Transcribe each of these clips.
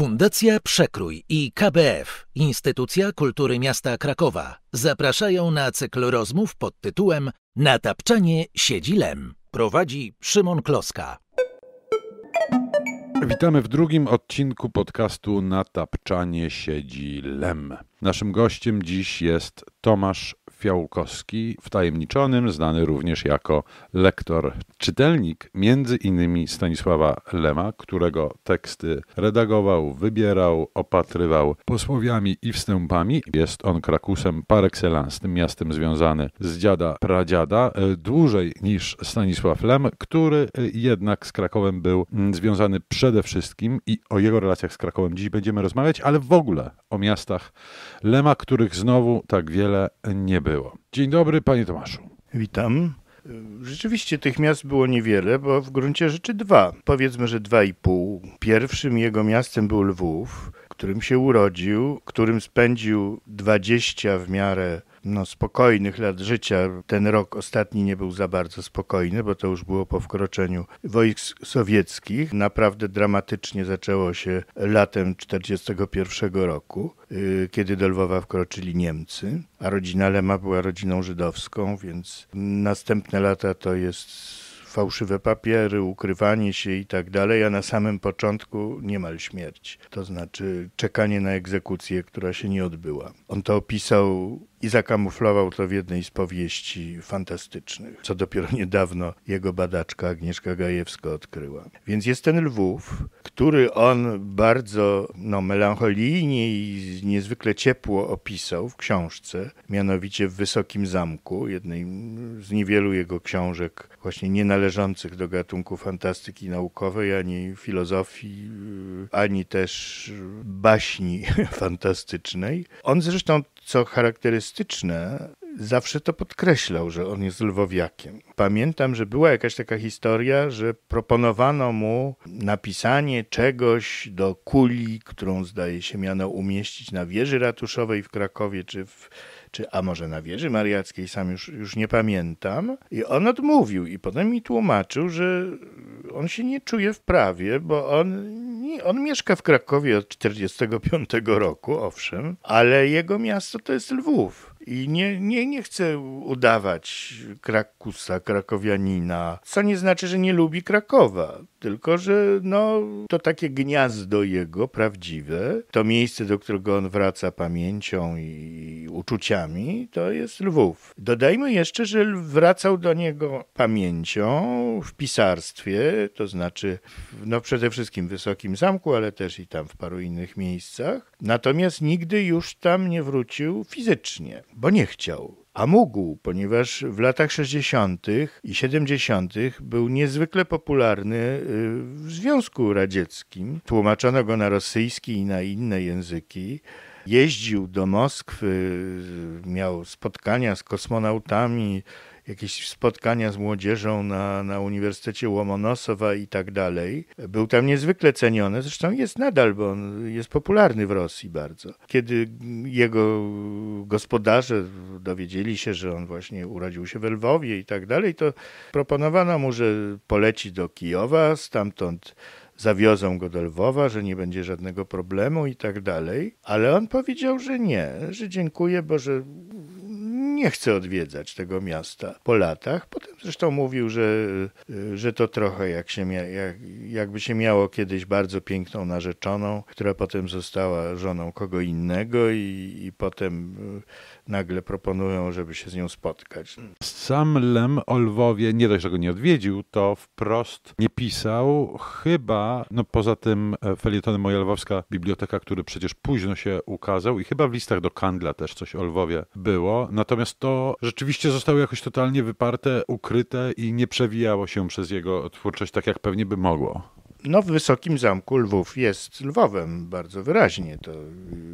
Fundacja Przekrój i KBF, Instytucja Kultury Miasta Krakowa, zapraszają na cykl rozmów pod tytułem Na tapczanie siedzi lem. Prowadzi Szymon Kloska. Witamy w drugim odcinku podcastu Na tapczanie siedzi lem. Naszym gościem dziś jest Tomasz Fiałkowski, wtajemniczonym, znany również jako lektor, czytelnik między innymi Stanisława Lema, którego teksty redagował, wybierał, opatrywał posłowiami i wstępami. Jest on Krakusem par excellence, tym miastem związany z dziada pradziada, e, dłużej niż Stanisław Lem, który e, jednak z Krakowem był związany przede wszystkim i o jego relacjach z Krakowem dziś będziemy rozmawiać, ale w ogóle o miastach Lema, których znowu tak wiele nie było było. Dzień dobry, panie Tomaszu. Witam. Rzeczywiście tych miast było niewiele, bo w gruncie rzeczy dwa. Powiedzmy, że dwa i pół. Pierwszym jego miastem był Lwów, którym się urodził, którym spędził 20 w miarę no, spokojnych lat życia. Ten rok ostatni nie był za bardzo spokojny, bo to już było po wkroczeniu wojsk sowieckich. Naprawdę dramatycznie zaczęło się latem 1941 roku, y, kiedy do Lwowa wkroczyli Niemcy, a rodzina Lema była rodziną żydowską, więc następne lata to jest fałszywe papiery, ukrywanie się i tak dalej, a na samym początku niemal śmierć, to znaczy czekanie na egzekucję, która się nie odbyła. On to opisał i zakamuflował to w jednej z powieści fantastycznych, co dopiero niedawno jego badaczka Agnieszka Gajewska odkryła. Więc jest ten Lwów, który on bardzo no, melancholijnie i niezwykle ciepło opisał w książce, mianowicie w Wysokim Zamku, jednej z niewielu jego książek, właśnie nie należących do gatunku fantastyki naukowej, ani filozofii, ani też baśni fantastycznej. On zresztą, co charakterystyczne, zawsze to podkreślał, że on jest lwowiakiem. Pamiętam, że była jakaś taka historia, że proponowano mu napisanie czegoś do kuli, którą zdaje się miano umieścić na wieży ratuszowej w Krakowie czy w czy a może na wieży mariackiej, sam już, już nie pamiętam. I on odmówił i potem mi tłumaczył, że on się nie czuje w prawie, bo on, on mieszka w Krakowie od 1945 roku, owszem, ale jego miasto to jest Lwów. I nie, nie, nie chcę udawać Krakusa, krakowianina, co nie znaczy, że nie lubi Krakowa, tylko że no, to takie gniazdo jego prawdziwe, to miejsce, do którego on wraca pamięcią i uczuciami, to jest Lwów. Dodajmy jeszcze, że wracał do niego pamięcią w pisarstwie, to znaczy no, przede wszystkim w Wysokim Zamku, ale też i tam w paru innych miejscach. Natomiast nigdy już tam nie wrócił fizycznie bo nie chciał. A mógł, ponieważ w latach 60. i 70. był niezwykle popularny y, w Związku Radzieckim. Tłumaczono go na rosyjski i na inne języki. Jeździł do Moskwy, y, miał spotkania z kosmonautami, jakieś spotkania z młodzieżą na, na Uniwersytecie Łomonosowa i tak dalej. Był tam niezwykle ceniony, zresztą jest nadal, bo on jest popularny w Rosji bardzo. Kiedy jego gospodarze dowiedzieli się, że on właśnie urodził się w Lwowie i tak dalej, to proponowano mu, że poleci do Kijowa, stamtąd zawiozą go do Lwowa, że nie będzie żadnego problemu i tak dalej. Ale on powiedział, że nie, że dziękuję, bo że nie chce odwiedzać tego miasta po latach. Potem zresztą mówił, że, y, że to trochę jak się jak, jakby się miało kiedyś bardzo piękną narzeczoną, która potem została żoną kogo innego i, i potem nagle proponują, żeby się z nią spotkać. Sam Lem o Lwowie nie dość, że go nie odwiedził, to wprost nie pisał, chyba, no poza tym e, felietonem Moja Lwowska Biblioteka, który przecież późno się ukazał i chyba w listach do Kandla też coś o Lwowie było, natomiast to rzeczywiście zostało jakoś totalnie wyparte, ukryte i nie przewijało się przez jego twórczość tak, jak pewnie by mogło no, w Wysokim Zamku Lwów jest Lwowem bardzo wyraźnie. To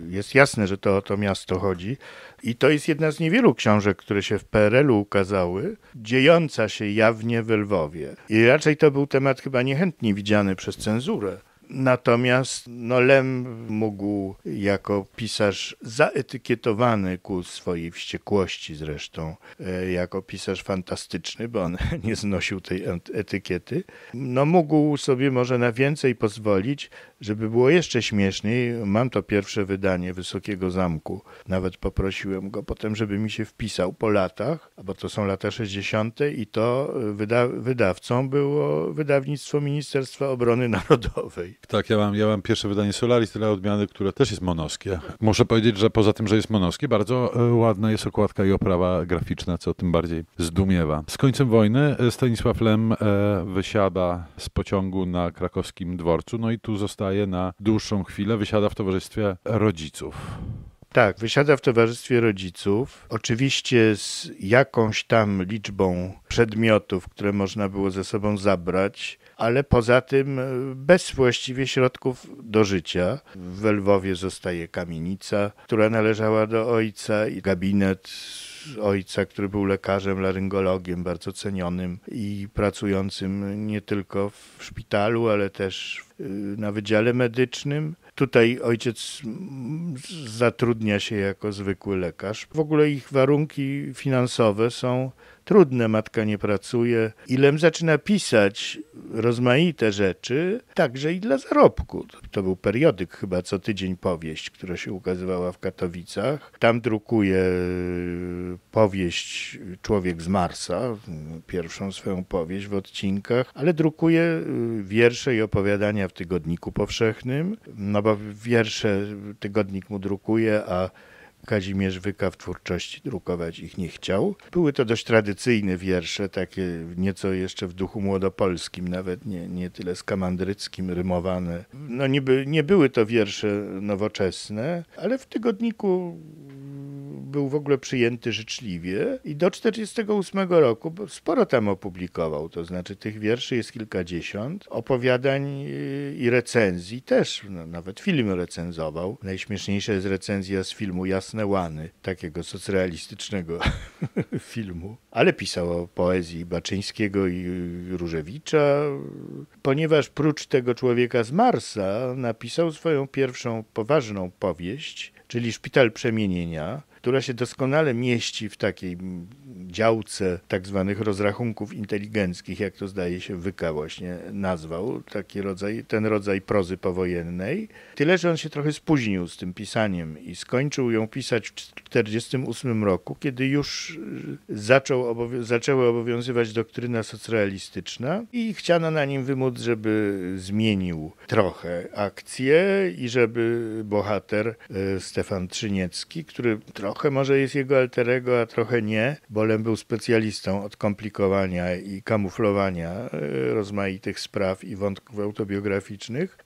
jest jasne, że to o to miasto chodzi. I to jest jedna z niewielu książek, które się w PRL-u ukazały, dziejąca się jawnie w Lwowie. I raczej to był temat chyba niechętnie widziany przez cenzurę. Natomiast no, Lem mógł jako pisarz zaetykietowany ku swojej wściekłości zresztą, e, jako pisarz fantastyczny, bo on nie znosił tej e, etykiety, no mógł sobie może na więcej pozwolić, żeby było jeszcze śmieszniej. Mam to pierwsze wydanie Wysokiego Zamku. Nawet poprosiłem go potem, żeby mi się wpisał po latach, bo to są lata 60. i to wyda wydawcą było wydawnictwo Ministerstwa Obrony Narodowej. Tak, ja mam, ja mam pierwsze wydanie Solaris, tyle odmiany, które też jest monoskie. Muszę powiedzieć, że poza tym, że jest monoskie, bardzo e, ładna jest okładka i oprawa graficzna, co tym bardziej zdumiewa. Z końcem wojny e, Stanisław Lem e, wysiada z pociągu na krakowskim dworcu, no i tu zostaje na dłuższą chwilę, wysiada w towarzystwie rodziców. Tak, wysiada w towarzystwie rodziców. Oczywiście z jakąś tam liczbą przedmiotów, które można było ze sobą zabrać ale poza tym e, bez właściwie środków do życia. W Lwowie zostaje kamienica, która należała do ojca i gabinet ojca, który był lekarzem, laryngologiem bardzo cenionym i pracującym nie tylko w szpitalu, ale też e, na wydziale medycznym. Tutaj ojciec zatrudnia się jako zwykły lekarz. W ogóle ich warunki finansowe są trudne, matka nie pracuje. I Lem zaczyna pisać rozmaite rzeczy, także i dla zarobku. To był periodyk chyba co tydzień powieść, która się ukazywała w Katowicach. Tam drukuje e, powieść Człowiek z Marsa, pierwszą swoją powieść w odcinkach, ale drukuje e, wiersze i opowiadania w Tygodniku Powszechnym, no bo wiersze Tygodnik mu drukuje, a Kazimierz Wyka w twórczości drukować ich nie chciał. Były to dość tradycyjne wiersze, takie nieco jeszcze w duchu młodopolskim, nawet nie, nie tyle skamandryckim, rymowane. No niby nie były to wiersze nowoczesne, ale w tygodniku był w ogóle przyjęty życzliwie i do 1948 roku sporo tam opublikował, to znaczy tych wierszy jest kilkadziesiąt, opowiadań yy, i recenzji też, no, nawet filmy recenzował. Najśmieszniejsza jest recenzja z filmu Jasne Łany, takiego socrealistycznego filmu, ale pisał o poezji Baczyńskiego i yy, Różewicza, ponieważ prócz tego człowieka z Marsa napisał swoją pierwszą poważną powieść, czyli Szpital Przemienienia, która się doskonale mieści w takiej działce tak zwanych rozrachunków inteligenckich, jak to zdaje się Wyka właśnie nazwał, taki rodzaj, ten rodzaj prozy powojennej. Tyle, że on się trochę spóźnił z tym pisaniem i skończył ją pisać w 1948 roku, kiedy już y, zaczął obowią zaczęła obowiązywać doktryna socrealistyczna i chciano na nim wymóc, żeby zmienił trochę akcję i żeby bohater y, Stefan Trzyniecki, który trochę może jest jego alterego, a trochę nie, bo był specjalistą od komplikowania i kamuflowania e, rozmaitych spraw i wątków autobiograficznych,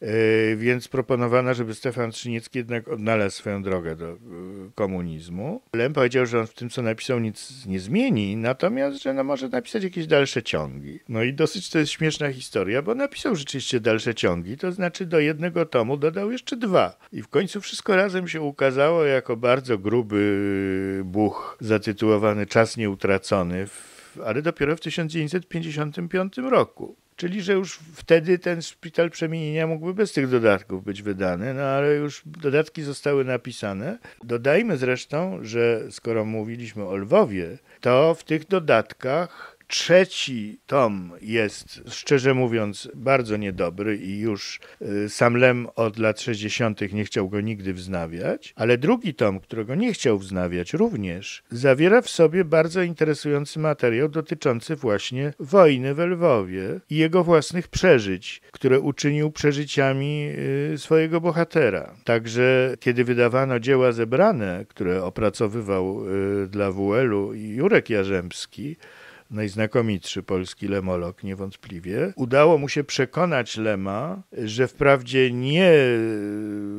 e, więc proponowano, żeby Stefan Trzyniecki jednak odnalazł swoją drogę do e, komunizmu. Lem powiedział, że on w tym, co napisał, nic nie zmieni, natomiast, że no, może napisać jakieś dalsze ciągi. No i dosyć to jest śmieszna historia, bo napisał rzeczywiście dalsze ciągi, to znaczy do jednego tomu dodał jeszcze dwa. I w końcu wszystko razem się ukazało jako bardzo gruby buch zatytułowany Czas nie utracony, w, ale dopiero w 1955 roku. Czyli, że już wtedy ten szpital przemienienia mógłby bez tych dodatków być wydany, no ale już dodatki zostały napisane. Dodajmy zresztą, że skoro mówiliśmy o Lwowie, to w tych dodatkach Trzeci tom jest, szczerze mówiąc, bardzo niedobry i już y, sam Lem od lat 60. nie chciał go nigdy wznawiać, ale drugi tom, którego nie chciał wznawiać również, zawiera w sobie bardzo interesujący materiał dotyczący właśnie wojny w Lwowie i jego własnych przeżyć, które uczynił przeżyciami y, swojego bohatera. Także kiedy wydawano dzieła zebrane, które opracowywał y, dla WL-u Jurek Jarzębski, najznakomitszy polski lemolog niewątpliwie, udało mu się przekonać Lema, że wprawdzie nie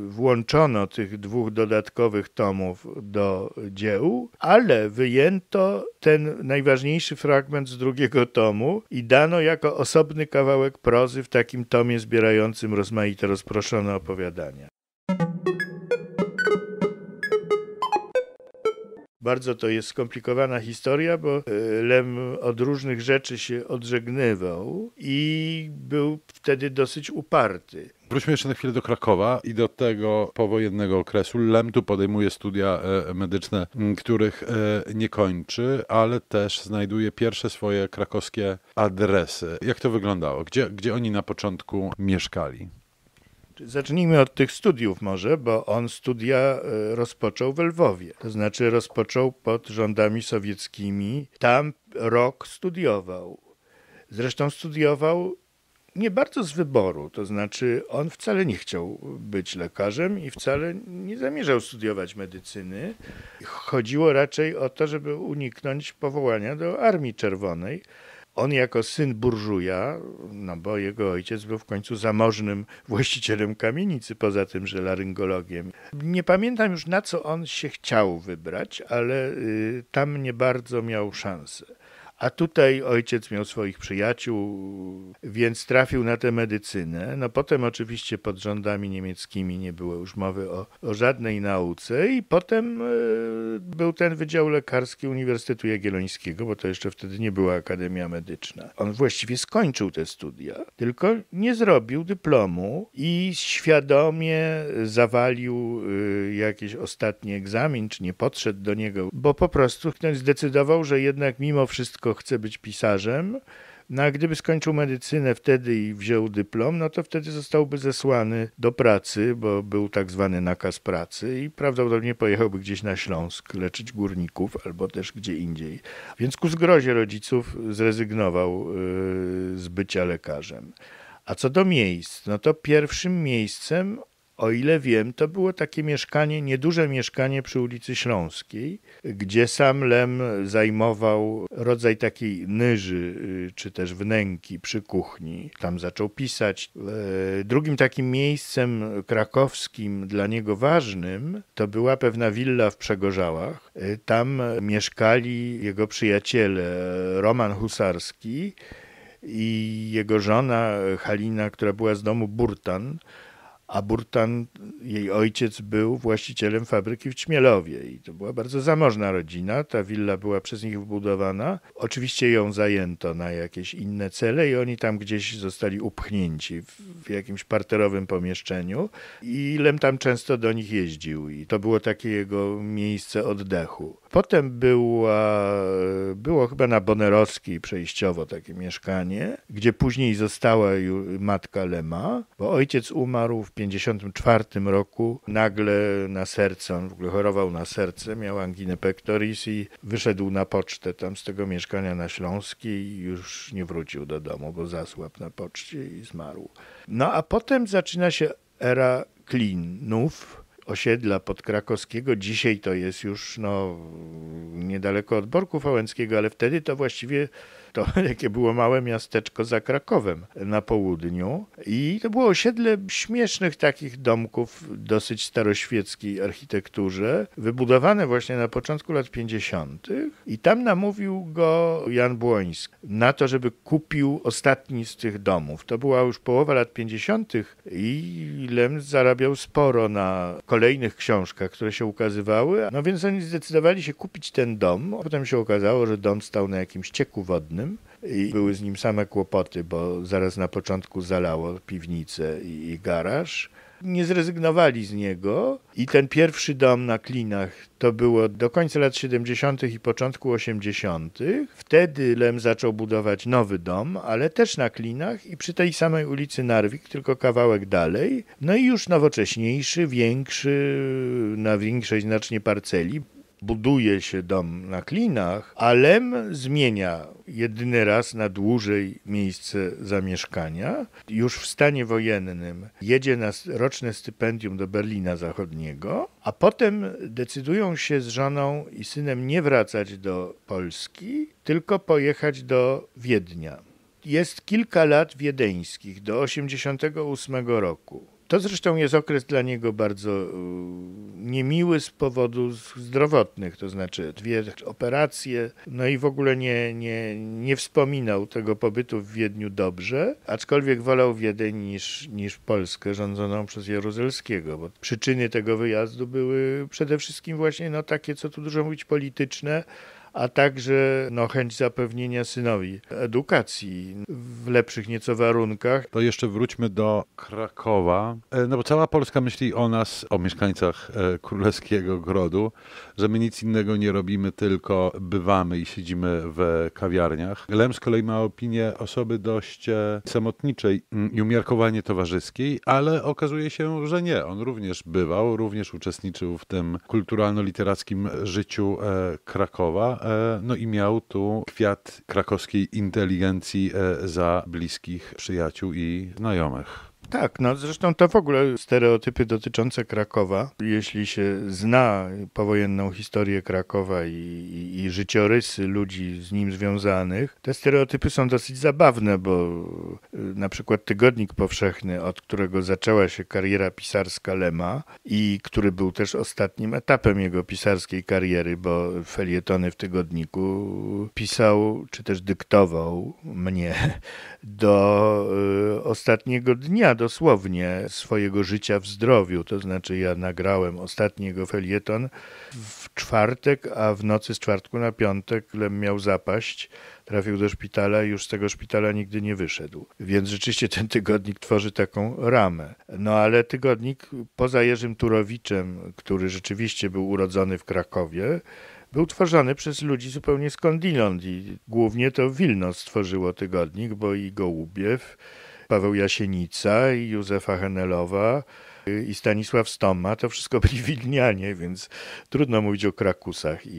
włączono tych dwóch dodatkowych tomów do dzieł, ale wyjęto ten najważniejszy fragment z drugiego tomu i dano jako osobny kawałek prozy w takim tomie zbierającym rozmaite rozproszone opowiadania. Bardzo to jest skomplikowana historia, bo e, Lem od różnych rzeczy się odżegnywał i był wtedy dosyć uparty. Wróćmy jeszcze na chwilę do Krakowa i do tego powojennego okresu. Lem tu podejmuje studia e, medyczne, których e, nie kończy, ale też znajduje pierwsze swoje krakowskie adresy. Jak to wyglądało? Gdzie, gdzie oni na początku mieszkali? Zacznijmy od tych studiów może, bo on studia e, rozpoczął we Lwowie. To znaczy rozpoczął pod rządami sowieckimi. Tam rok studiował. Zresztą studiował nie bardzo z wyboru, to znaczy on wcale nie chciał być lekarzem i wcale nie zamierzał studiować medycyny. Chodziło raczej o to, żeby uniknąć powołania do Armii Czerwonej on jako syn burżuja, no bo jego ojciec był w końcu zamożnym właścicielem kamienicy, poza tym, że laryngologiem. Nie pamiętam już na co on się chciał wybrać, ale y, tam nie bardzo miał szansę. A tutaj ojciec miał swoich przyjaciół, więc trafił na tę medycynę. No potem oczywiście pod rządami niemieckimi nie było już mowy o, o żadnej nauce i potem y, był ten Wydział Lekarski Uniwersytetu Jagiellońskiego, bo to jeszcze wtedy nie była Akademia Medyczna. On właściwie skończył te studia, tylko nie zrobił dyplomu i świadomie zawalił y, jakiś ostatni egzamin, czy nie podszedł do niego, bo po prostu ktoś zdecydował, że jednak mimo wszystko chce być pisarzem. No a gdyby skończył medycynę wtedy i wziął dyplom, no to wtedy zostałby zesłany do pracy, bo był tak zwany nakaz pracy i prawdopodobnie pojechałby gdzieś na Śląsk leczyć górników albo też gdzie indziej. Więc ku zgrozie rodziców zrezygnował yy, z bycia lekarzem. A co do miejsc, no to pierwszym miejscem o ile wiem, to było takie mieszkanie, nieduże mieszkanie przy ulicy Śląskiej, gdzie sam Lem zajmował rodzaj takiej nyży, y, czy też wnęki przy kuchni. Tam zaczął pisać. E, drugim takim miejscem krakowskim dla niego ważnym to była pewna willa w Przegorzałach. E, tam mieszkali jego przyjaciele Roman Husarski i jego żona Halina, która była z domu Burtan a Burtan, jej ojciec, był właścicielem fabryki w Ćmielowie i to była bardzo zamożna rodzina. Ta willa była przez nich wbudowana. Oczywiście ją zajęto na jakieś inne cele i oni tam gdzieś zostali upchnięci w, jakimś parterowym pomieszczeniu i Lem tam często do nich jeździł i to było takie jego miejsce oddechu. Potem była, e, było chyba na Bonerowskiej przejściowo takie mieszkanie, gdzie później została matka Lema, bo ojciec umarł w 1954 roku nagle na serce, on w ogóle chorował na serce, miał anginę pectoris i wyszedł na pocztę tam z tego mieszkania na Śląskiej i już nie wrócił do domu, bo zasłabł na poczcie i zmarł. No a potem zaczyna się era klinów, osiedla podkrakowskiego. Dzisiaj to jest już no, niedaleko od Borku Fałęckiego, ale wtedy to właściwie to jakie było małe miasteczko za Krakowem na południu. I to było osiedle śmiesznych takich domków dosyć staroświeckiej architekturze, wybudowane właśnie na początku lat 50. I tam namówił go Jan Błoński na to, żeby kupił ostatni z tych domów. To była już połowa lat 50. i Lem zarabiał sporo na kolejnych książkach, które się ukazywały. No więc oni zdecydowali się kupić ten dom. Potem się okazało, że dom stał na jakimś cieku wodnym i były z nim same kłopoty, bo zaraz na początku zalało piwnicę i garaż. Nie zrezygnowali z niego i ten pierwszy dom na Klinach to było do końca lat 70. i początku 80. Wtedy Lem zaczął budować nowy dom, ale też na Klinach i przy tej samej ulicy Narwik, tylko kawałek dalej. No i już nowocześniejszy, większy, na większej znacznie parceli buduje się dom na klinach, a Lem zmienia jedyny raz na dłużej miejsce zamieszkania. Już w stanie wojennym jedzie na roczne stypendium do Berlina Zachodniego, a potem decydują się z żoną i synem nie wracać do Polski, tylko pojechać do Wiednia. Jest kilka lat wiedeńskich, do 1988 roku. To zresztą jest okres dla niego bardzo y, niemiły z powodu zdrowotnych, to znaczy dwie operacje, no i w ogóle nie, nie, nie wspominał tego pobytu w Wiedniu dobrze, aczkolwiek wolał Wiedeń niż, niż Polskę rządzoną przez Jaruzelskiego, bo przyczyny tego wyjazdu były przede wszystkim właśnie no, takie, co tu dużo mówić, polityczne, a także no, chęć zapewnienia synowi edukacji w lepszych nieco warunkach. To jeszcze wróćmy do Krakowa, e, no bo cała Polska myśli o nas, o mieszkańcach e, Królewskiego Grodu, że my nic innego nie robimy, tylko bywamy i siedzimy w kawiarniach. Lem z kolei ma opinię osoby dość e, samotniczej i umiarkowanie towarzyskiej, ale okazuje się, że nie. On również bywał, również uczestniczył w tym kulturalno-literackim życiu Krakowa E, no i miał tu kwiat krakowskiej inteligencji e, za bliskich przyjaciół i znajomych. Tak, no zresztą to w ogóle stereotypy dotyczące Krakowa. Jeśli się zna powojenną historię Krakowa i, i, i, życiorysy ludzi z nim związanych, te stereotypy są dosyć zabawne, bo y, na przykład Tygodnik Powszechny, od którego zaczęła się kariera pisarska Lema i który był też ostatnim etapem jego pisarskiej kariery, bo felietony w Tygodniku pisał, czy też dyktował mnie do y, ostatniego dnia dosłownie swojego życia w zdrowiu. To znaczy, ja nagrałem ostatni jego felieton w czwartek, a w nocy z czwartku na piątek Lem miał zapaść. Trafił do szpitala i już z tego szpitala nigdy nie wyszedł. Więc rzeczywiście ten tygodnik tworzy taką ramę. No ale tygodnik poza Jerzym Turowiczem, który rzeczywiście był urodzony w Krakowie, był tworzony przez ludzi zupełnie skądinąd i głównie to Wilno stworzyło tygodnik, bo i Gołubiew, Paweł Jasienica i Józefa Henelowa y, i Stanisław Stoma, to wszystko byli Wilnianie, więc trudno mówić o Krakusach i,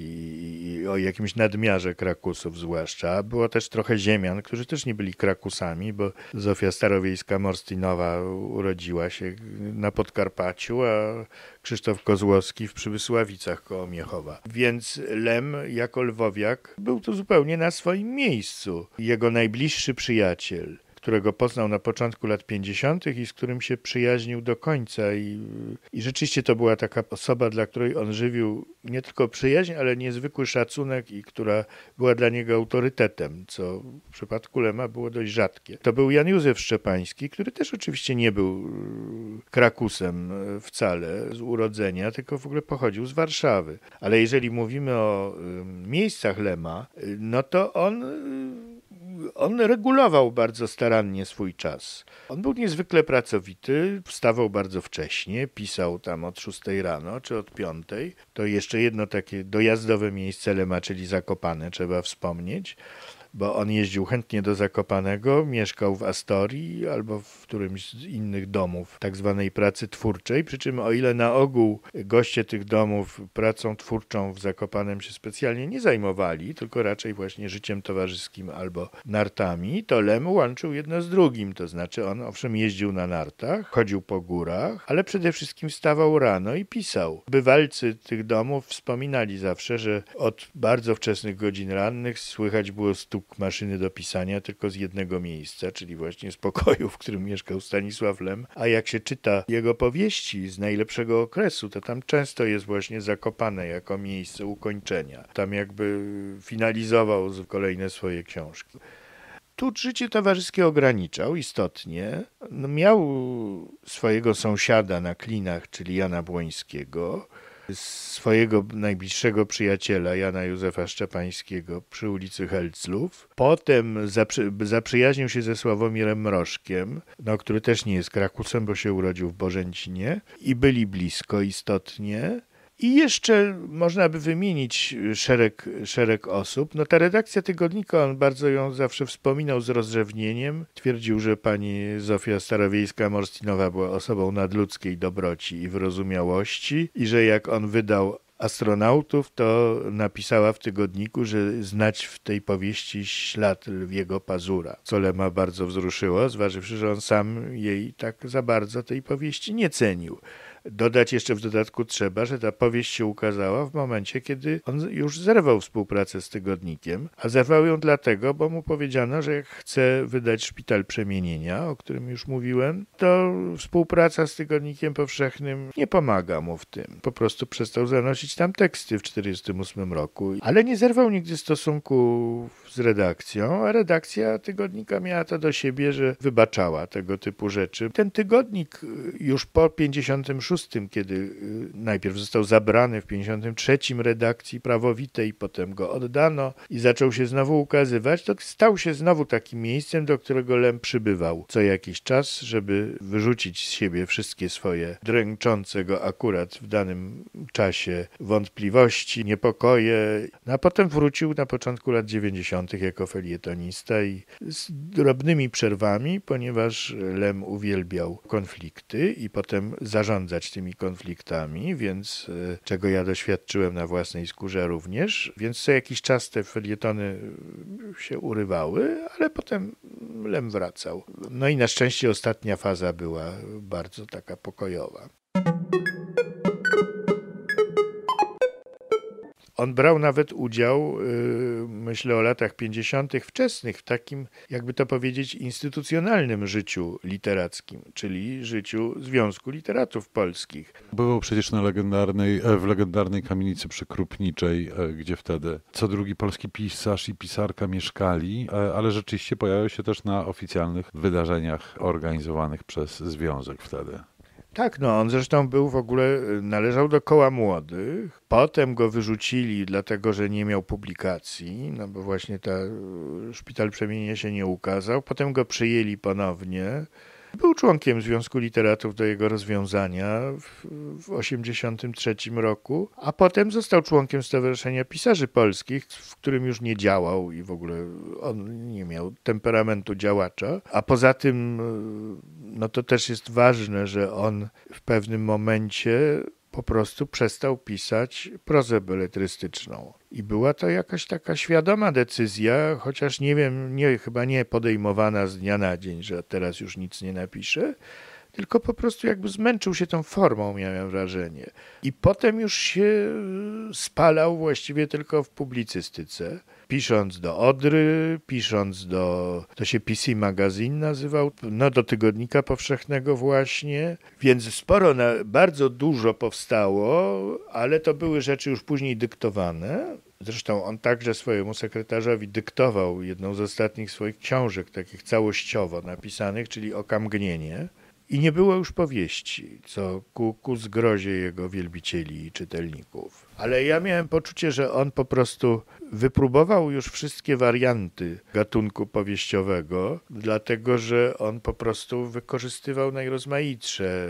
i, o jakimś nadmiarze Krakusów zwłaszcza. Było też trochę Ziemian, którzy też nie byli Krakusami, bo Zofia starowiejska morstynowa urodziła się na Podkarpaciu, a Krzysztof Kozłowski w Przybysławicach koło Miechowa. Więc Lem jako lwowiak był tu zupełnie na swoim miejscu. Jego najbliższy przyjaciel – którego poznał na początku lat 50. i z którym się przyjaźnił do końca. I, I rzeczywiście to była taka osoba, dla której on żywił nie tylko przyjaźń, ale niezwykły szacunek i która była dla niego autorytetem, co w przypadku Lema było dość rzadkie. To był Jan Józef Szczepański, który też oczywiście nie był y, Krakusem y, wcale z urodzenia, tylko w ogóle pochodził z Warszawy. Ale jeżeli mówimy o miejscach Lema, y, no to on on regulował bardzo starannie swój czas. On był niezwykle pracowity, wstawał bardzo wcześnie, pisał tam od 6 rano czy od 5. To jeszcze jedno takie dojazdowe miejsce Lema, czyli Zakopane, trzeba wspomnieć bo on jeździł chętnie do Zakopanego, mieszkał w Astorii albo w którymś z innych domów tak zwanej pracy twórczej, przy czym o ile na ogół goście tych domów pracą twórczą w Zakopanem się specjalnie nie zajmowali, tylko raczej właśnie życiem towarzyskim albo nartami, to Lem łączył jedno z drugim, to znaczy on owszem jeździł na nartach, chodził po górach, ale przede wszystkim stawał rano i pisał. Bywalcy tych domów wspominali zawsze, że od bardzo wczesnych godzin rannych słychać było stuk maszyny do pisania tylko z jednego miejsca, czyli właśnie z pokoju, w którym mieszkał Stanisław Lem. A jak się czyta jego powieści z najlepszego okresu, to tam często jest właśnie zakopane jako miejsce ukończenia. Tam jakby finalizował kolejne swoje książki. Tu życie towarzyskie ograniczał istotnie. No, miał swojego sąsiada na klinach, czyli Jana Błońskiego, swojego najbliższego przyjaciela, Jana Józefa Szczepańskiego, przy ulicy Helclów. Potem zaprzy, zaprzyjaźnił się ze Sławomirem Mrożkiem, no, który też nie jest Krakusem, bo się urodził w Bożęcinie i byli blisko istotnie. I jeszcze można by wymienić y, szereg, szereg osób. No ta redakcja tygodnika, on bardzo ją zawsze wspominał z rozrzewnieniem. Twierdził, że pani Zofia Starowiejska-Morstinowa była osobą nadludzkiej dobroci i wyrozumiałości i że jak on wydał astronautów, to napisała w tygodniku, że znać w tej powieści ślad lwiego pazura, co Lema bardzo wzruszyło, zważywszy, że on sam jej tak za bardzo tej powieści nie cenił. Dodać jeszcze w dodatku trzeba, że ta powieść się ukazała w momencie, kiedy on już zerwał współpracę z tygodnikiem, a zerwał ją dlatego, bo mu powiedziano, że jak chce wydać Szpital Przemienienia, o którym już mówiłem, to współpraca z tygodnikiem powszechnym nie pomaga mu w tym. Po prostu przestał zanosić tam teksty w 1948 roku, ale nie zerwał nigdy stosunku z redakcją, a redakcja tygodnika miała to do siebie, że wybaczała tego typu rzeczy. Ten tygodnik już po 1956 kiedy y, najpierw został zabrany w 1953 redakcji prawowitej, potem go oddano i zaczął się znowu ukazywać, to stał się znowu takim miejscem, do którego Lem przybywał co jakiś czas, żeby wyrzucić z siebie wszystkie swoje dręczące go akurat w danym czasie wątpliwości, niepokoje. No a potem wrócił na początku lat 90. jako felietonista i z drobnymi przerwami, ponieważ Lem uwielbiał konflikty i potem zarządzać zarządzać tymi konfliktami, więc e, czego ja doświadczyłem na własnej skórze również, więc co jakiś czas te felietony mm, się urywały, ale potem Lem wracał. No i na szczęście ostatnia faza była bardzo taka pokojowa. On brał nawet udział, y, myślę o latach 50. wczesnych, w takim, jakby to powiedzieć, instytucjonalnym życiu literackim, czyli życiu Związku Literatów Polskich. Był przecież na legendarnej, e, w legendarnej kamienicy przykrupniczej, e, gdzie wtedy co drugi polski pisarz i pisarka mieszkali, e, ale rzeczywiście pojawiał się też na oficjalnych wydarzeniach organizowanych przez Związek wtedy. Tak, no on zresztą był w ogóle, y, należał do koła młodych. Potem go wyrzucili, dlatego że nie miał publikacji, no bo właśnie ta y, szpital przemienienia się nie ukazał. Potem go przyjęli ponownie. Był członkiem Związku Literatów do jego rozwiązania w 1983 roku, a potem został członkiem Stowarzyszenia Pisarzy Polskich, w którym już nie działał i w ogóle on nie miał temperamentu działacza. A poza tym, e, no to też jest ważne, że on w pewnym momencie po prostu przestał pisać prozę beletrystyczną. I była to jakaś taka świadoma decyzja, chociaż nie wiem, nie, chyba nie podejmowana z dnia na dzień, że teraz już nic nie napiszę, tylko po prostu jakby zmęczył się tą formą, miałem wrażenie. I potem już się e, spalał właściwie tylko w publicystyce pisząc do Odry, pisząc do, to się PC Magazine nazywał, no do Tygodnika Powszechnego właśnie, więc sporo, na, bardzo dużo powstało, ale to były rzeczy już później dyktowane. Zresztą on także swojemu sekretarzowi dyktował jedną z ostatnich swoich książek, takich całościowo napisanych, czyli Okamgnienie. I nie było już powieści, co ku, ku zgrozie jego wielbicieli i czytelników. Ale ja miałem poczucie, że on po prostu wypróbował już wszystkie warianty gatunku powieściowego, dlatego że on po prostu wykorzystywał najrozmaitsze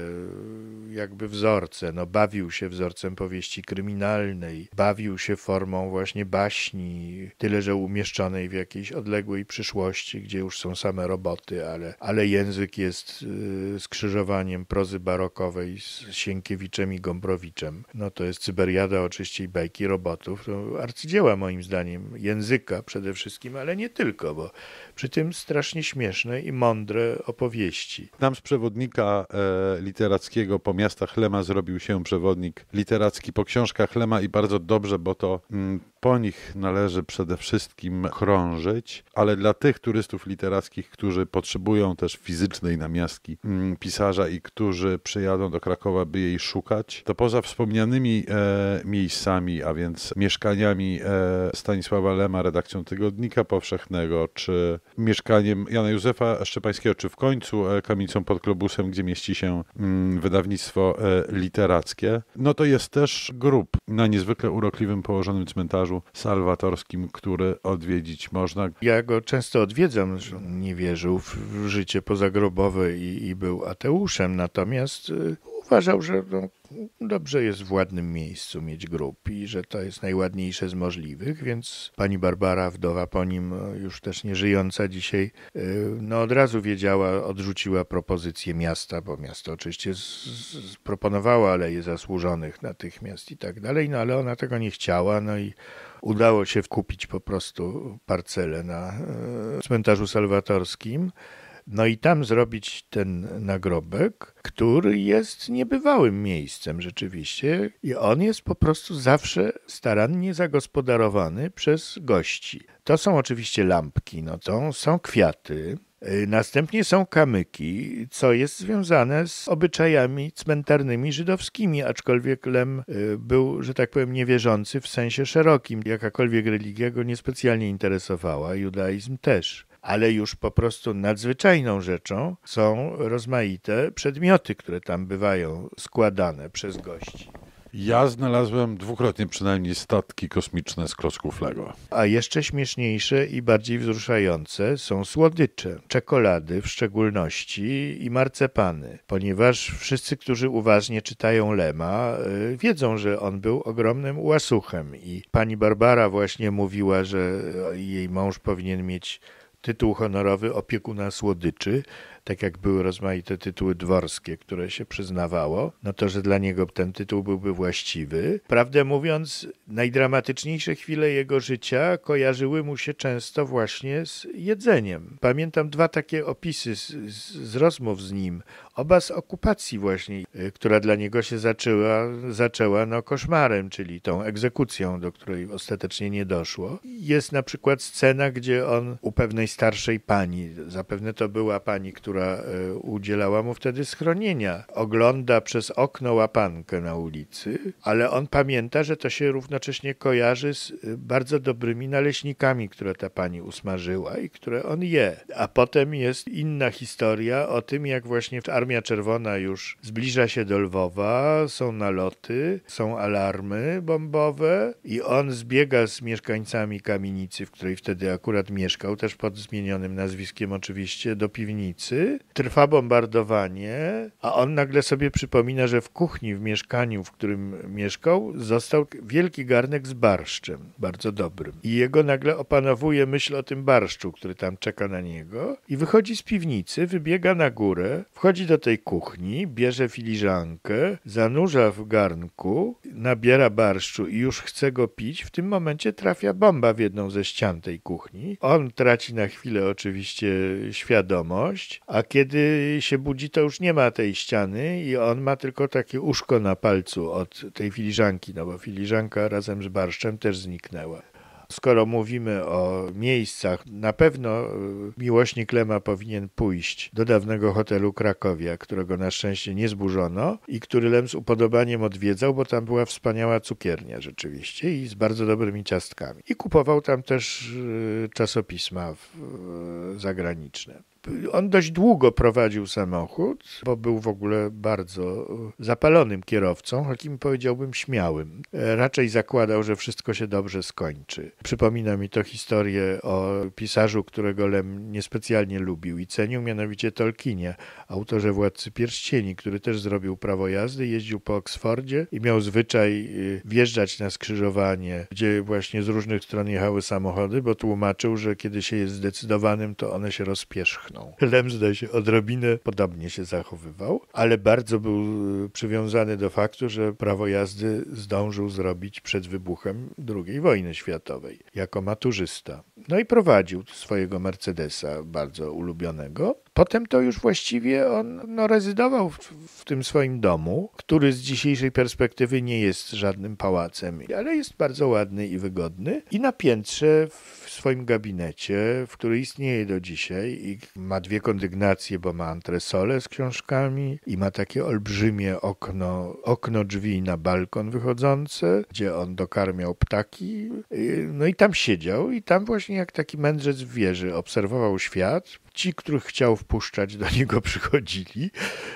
jakby wzorce. No, bawił się wzorcem powieści kryminalnej, bawił się formą właśnie baśni, tyle że umieszczonej w jakiejś odległej przyszłości, gdzie już są same roboty, ale, ale język jest yy, skrzyżowaniem prozy barokowej z Sienkiewiczem i Gombrowiczem. No to jest Cyberiada oczywiście i bajki robotów. arcydzieła moim zdaniem zdaniem języka przede wszystkim, ale nie tylko, bo przy tym strasznie śmieszne i mądre opowieści. Nam z przewodnika e, literackiego po miastach Lema zrobił się przewodnik literacki po książkach Lema i bardzo dobrze, bo to mm, po nich należy przede wszystkim krążyć, ale dla tych turystów literackich, którzy potrzebują też fizycznej namiastki mm, pisarza i którzy przyjadą do Krakowa, by jej szukać, to poza wspomnianymi e, miejscami, a więc mieszkaniami e, Stanisława Lema, redakcją Tygodnika Powszechnego, czy mieszkaniem Jana Józefa Szczepańskiego, czy w końcu e, kamienicą pod Klobusem, gdzie mieści się mm, wydawnictwo e, literackie. No to jest też grób na niezwykle urokliwym położonym cmentarzu salwatorskim, który odwiedzić można. Ja go często odwiedzam, że nie wierzył w życie pozagrobowe i, i był ateuszem, natomiast e, uważał, że no, dobrze jest w ładnym miejscu mieć grób i że to jest najładniejsze z możliwych, więc pani Barbara, wdowa po nim, e, już też nie żyjąca dzisiaj, e, no od razu wiedziała, odrzuciła propozycję miasta, bo miasto oczywiście proponowało aleje zasłużonych natychmiast i tak dalej, no ale ona tego nie chciała, no i udało się kupić po prostu parcelę na e, cmentarzu salwatorskim. No i tam zrobić ten nagrobek, który jest niebywałym miejscem rzeczywiście i on jest po prostu zawsze starannie zagospodarowany przez gości. To są oczywiście lampki, no to są kwiaty, y, Następnie są kamyki, co jest związane z obyczajami cmentarnymi żydowskimi, aczkolwiek Lem y, był, że tak powiem, niewierzący w sensie szerokim. Jakakolwiek religia go niespecjalnie interesowała, judaizm też ale już po prostu nadzwyczajną rzeczą są rozmaite przedmioty, które tam bywają składane przez gości. Ja znalazłem dwukrotnie przynajmniej statki kosmiczne z klocków Lego. A jeszcze śmieszniejsze i bardziej wzruszające są słodycze, czekolady w szczególności i marcepany, ponieważ wszyscy, którzy uważnie czytają Lema, y, wiedzą, że on był ogromnym łasuchem i pani Barbara właśnie mówiła, że jej mąż powinien mieć tytuł honorowy opiekuna słodyczy, tak jak były rozmaite tytuły dworskie, które się przyznawało, no to, że dla niego ten tytuł byłby właściwy. Prawdę mówiąc, najdramatyczniejsze chwile jego życia kojarzyły mu się często właśnie z jedzeniem. Pamiętam dwa takie opisy z, z, z rozmów z nim obaz okupacji właśnie, y, która dla niego się zaczęła, zaczęła no koszmarem, czyli tą egzekucją, do której ostatecznie nie doszło. Jest na przykład scena, gdzie on u pewnej starszej pani, zapewne to była pani, która y, udzielała mu wtedy schronienia, ogląda przez okno łapankę na ulicy, ale on pamięta, że to się równocześnie kojarzy z y, bardzo dobrymi naleśnikami, które ta pani usmażyła i które on je. A potem jest inna historia o tym, jak właśnie w Armia Czerwona już zbliża się do Lwowa, są naloty, są alarmy bombowe i on zbiega z mieszkańcami kamienicy, w której wtedy akurat mieszkał, też pod zmienionym nazwiskiem oczywiście, do piwnicy. Trwa bombardowanie, a on nagle sobie przypomina, że w kuchni, w mieszkaniu, w którym mieszkał, został wielki garnek z barszczem, bardzo dobrym. I jego nagle opanowuje myśl o tym barszczu, który tam czeka na niego i wychodzi z piwnicy, wybiega na górę, wchodzi do do tej kuchni, bierze filiżankę, zanurza w garnku, nabiera barszczu i już chce go pić. W tym momencie trafia bomba w jedną ze ścian tej kuchni. On traci na chwilę oczywiście świadomość, a kiedy się budzi, to już nie ma tej ściany i on ma tylko takie uszko na palcu od tej filiżanki, no bo filiżanka razem z barszczem też zniknęła skoro mówimy o miejscach, na pewno e, miłośnik Lema powinien pójść do dawnego hotelu Krakowia, którego na szczęście nie zburzono i który Lem z upodobaniem odwiedzał, bo tam była wspaniała cukiernia rzeczywiście i z bardzo dobrymi ciastkami. I kupował tam też e, czasopisma e, zagraniczne. On dość długo prowadził samochód, bo był w ogóle bardzo e, zapalonym kierowcą, takim powiedziałbym śmiałym. E, raczej zakładał, że wszystko się dobrze skończy. Przypomina mi to historię o pisarzu, którego Lem niespecjalnie lubił i cenił, mianowicie Tolkienie, autorze Władcy Pierścieni, który też zrobił prawo jazdy, jeździł po Oksfordzie i miał zwyczaj e, wjeżdżać na skrzyżowanie, gdzie właśnie z różnych stron jechały samochody, bo tłumaczył, że kiedy się jest zdecydowanym, to one się rozpierzchną. Lem zdaje się odrobinę podobnie się zachowywał, ale bardzo był y, przywiązany do faktu, że prawo jazdy zdążył zrobić przed wybuchem II wojny światowej jako maturzysta. No i prowadził swojego Mercedesa bardzo ulubionego. Potem to już właściwie on no, rezydował w, w tym swoim domu, który z dzisiejszej perspektywy nie jest żadnym pałacem, ale jest bardzo ładny i wygodny. I na piętrze w swoim gabinecie, w który istnieje do dzisiaj i ma dwie kondygnacje, bo ma antresole z książkami i ma takie olbrzymie okno, okno drzwi na balkon wychodzące, gdzie on dokarmiał ptaki. No i tam siedział i tam właśnie jak taki mędrzec w wieży obserwował świat, ci, których chciał wpuszczać, do niego przychodzili.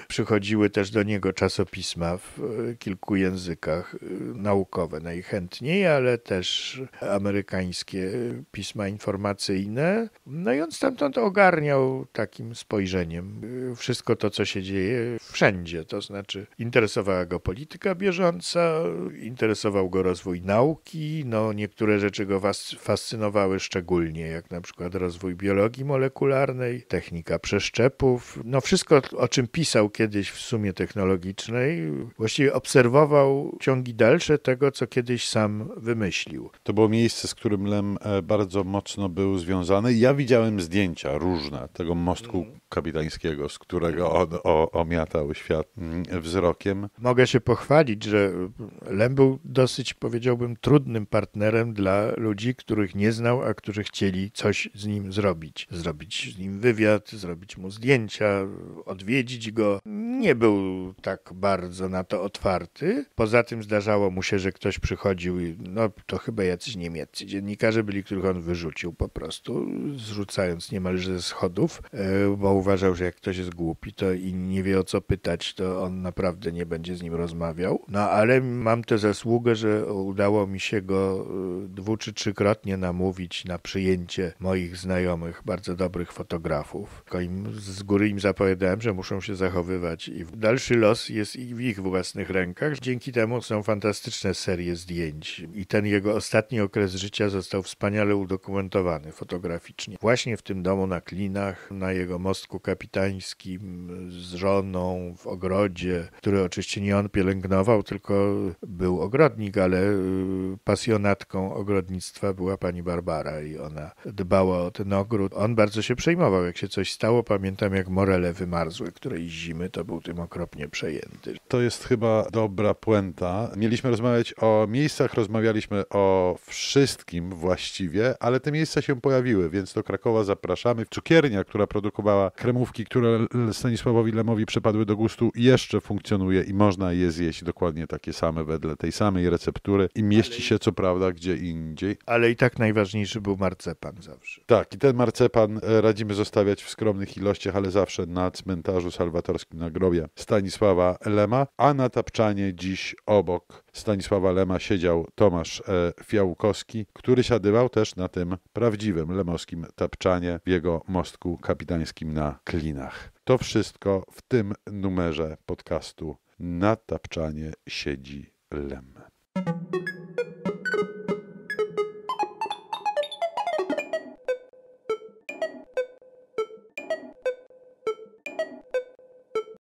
Przychodziły też do niego czasopisma w e, kilku językach e, naukowe najchętniej, ale też amerykańskie pisma pisma informacyjne. No i on stamtąd ogarniał takim spojrzeniem wszystko to, co się dzieje wszędzie. To znaczy, interesowała go polityka bieżąca, interesował go rozwój nauki. No, niektóre rzeczy go fascynowały szczególnie, jak na przykład rozwój biologii molekularnej, technika przeszczepów. No, wszystko, o czym pisał kiedyś w sumie technologicznej, właściwie obserwował ciągi dalsze tego, co kiedyś sam wymyślił. To było miejsce, z którym Lem e, bardzo bardzo mocno był związany. Ja widziałem zdjęcia różne tego mostku mhm kapitańskiego, z którego on o, omiatał świat mm, wzrokiem. Mogę się pochwalić, że Lem był dosyć, powiedziałbym, trudnym partnerem dla ludzi, których nie znał, a którzy chcieli coś z nim zrobić. Zrobić z nim wywiad, zrobić mu zdjęcia, odwiedzić go. Nie był tak bardzo na to otwarty. Poza tym zdarzało mu się, że ktoś przychodził i no to chyba jacyś niemieccy dziennikarze byli, których on wyrzucił po prostu, zrzucając niemalże ze schodów, e, bo uważał, że jak ktoś jest głupi to i nie wie o co pytać, to on naprawdę nie będzie z nim rozmawiał. No ale mam tę zasługę, że udało mi się go y, dwu czy trzykrotnie namówić na przyjęcie moich znajomych, bardzo dobrych fotografów. Tylko im, z góry im zapowiadałem, że muszą się zachowywać i dalszy los jest w ich własnych rękach. Dzięki temu są fantastyczne serie zdjęć i ten jego ostatni okres życia został wspaniale udokumentowany fotograficznie. Właśnie w tym domu na Klinach, na jego most kapitańskim z żoną w ogrodzie, który oczywiście nie on pielęgnował, tylko był ogrodnik, ale y, pasjonatką ogrodnictwa była pani Barbara i ona dbała o ten ogród. On bardzo się przejmował, jak się coś stało. Pamiętam, jak morele wymarzły którejś zimy, to był tym okropnie przejęty. To jest chyba dobra puenta. Mieliśmy rozmawiać o miejscach, rozmawialiśmy o wszystkim właściwie, ale te miejsca się pojawiły, więc do Krakowa zapraszamy. Cukiernia, która produkowała kremówki, które Stanisławowi Lemowi przypadły do gustu, jeszcze funkcjonuje i można je zjeść dokładnie takie same wedle tej samej receptury i mieści się co prawda gdzie indziej. Ale i tak najważniejszy był marcepan zawsze. Tak, i ten marcepan e, radzimy zostawiać w skromnych ilościach, ale zawsze na cmentarzu salwatorskim na grobie Stanisława Lema, a na tapczanie dziś obok Stanisława Lema siedział Tomasz e, Fiałkowski, który siadywał też na tym prawdziwym lemowskim tapczanie w jego mostku kapitańskim na klinach. To wszystko w tym numerze podcastu na tapczanie siedzi lem.